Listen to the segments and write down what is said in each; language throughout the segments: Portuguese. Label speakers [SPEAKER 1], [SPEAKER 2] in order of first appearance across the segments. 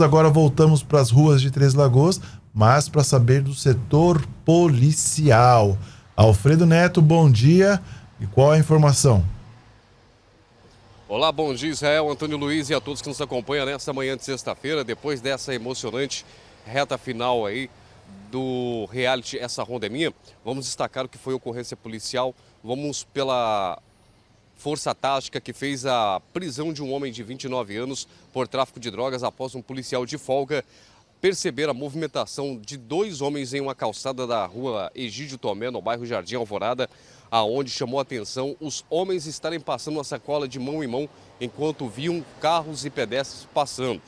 [SPEAKER 1] agora voltamos para as ruas de Três Lagoas, mas para saber do setor policial. Alfredo Neto, bom dia. E qual a informação? Olá, bom dia Israel, Antônio Luiz e a todos que nos acompanham nesta manhã de sexta-feira, depois dessa emocionante reta final aí do reality Essa Ronda é Minha, vamos destacar o que foi ocorrência policial, vamos pela força tática que fez a prisão de um homem de 29 anos por tráfico de drogas após um policial de folga perceber a movimentação de dois homens em uma calçada da rua Egídio Tomé, no bairro Jardim Alvorada, aonde chamou a atenção os homens estarem passando uma sacola de mão em mão enquanto viam carros e pedestres passando.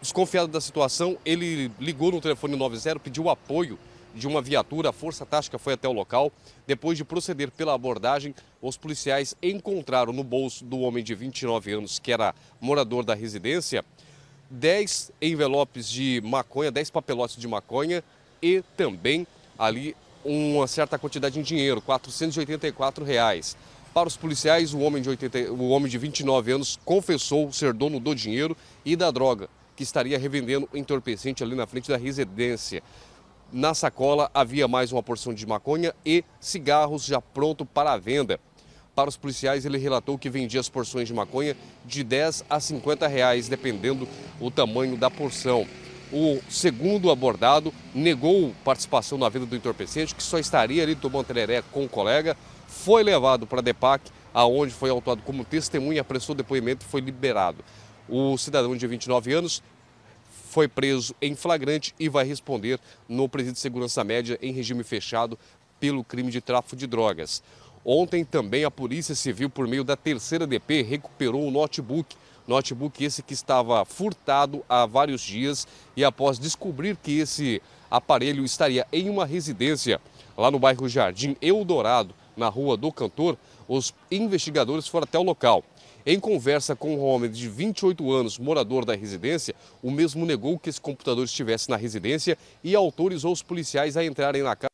[SPEAKER 1] Desconfiado da situação, ele ligou no telefone 90, pediu apoio de uma viatura, a Força Tática foi até o local. Depois de proceder pela abordagem, os policiais encontraram no bolso do homem de 29 anos, que era morador da residência, 10 envelopes de maconha, 10 papelotes de maconha e também ali uma certa quantidade em dinheiro, R$ reais. Para os policiais, o homem, de 80, o homem de 29 anos confessou ser dono do dinheiro e da droga, que estaria revendendo entorpecente ali na frente da residência. Na sacola havia mais uma porção de maconha e cigarros já pronto para a venda. Para os policiais, ele relatou que vendia as porções de maconha de 10 a 50 reais, dependendo o tamanho da porção. O segundo abordado negou participação na venda do entorpecente, que só estaria ali tomando tereré com o colega, foi levado para a DEPAC, aonde foi autuado como testemunha, prestou depoimento e foi liberado. O cidadão de 29 anos foi preso em flagrante e vai responder no presídio de segurança média em regime fechado pelo crime de tráfico de drogas. Ontem também a Polícia Civil, por meio da terceira DP, recuperou o notebook. Notebook esse que estava furtado há vários dias e após descobrir que esse aparelho estaria em uma residência lá no bairro Jardim Eldorado, na rua do Cantor, os investigadores foram até o local. Em conversa com um homem de 28 anos, morador da residência, o mesmo negou que esse computador estivesse na residência e autorizou os policiais a entrarem na casa.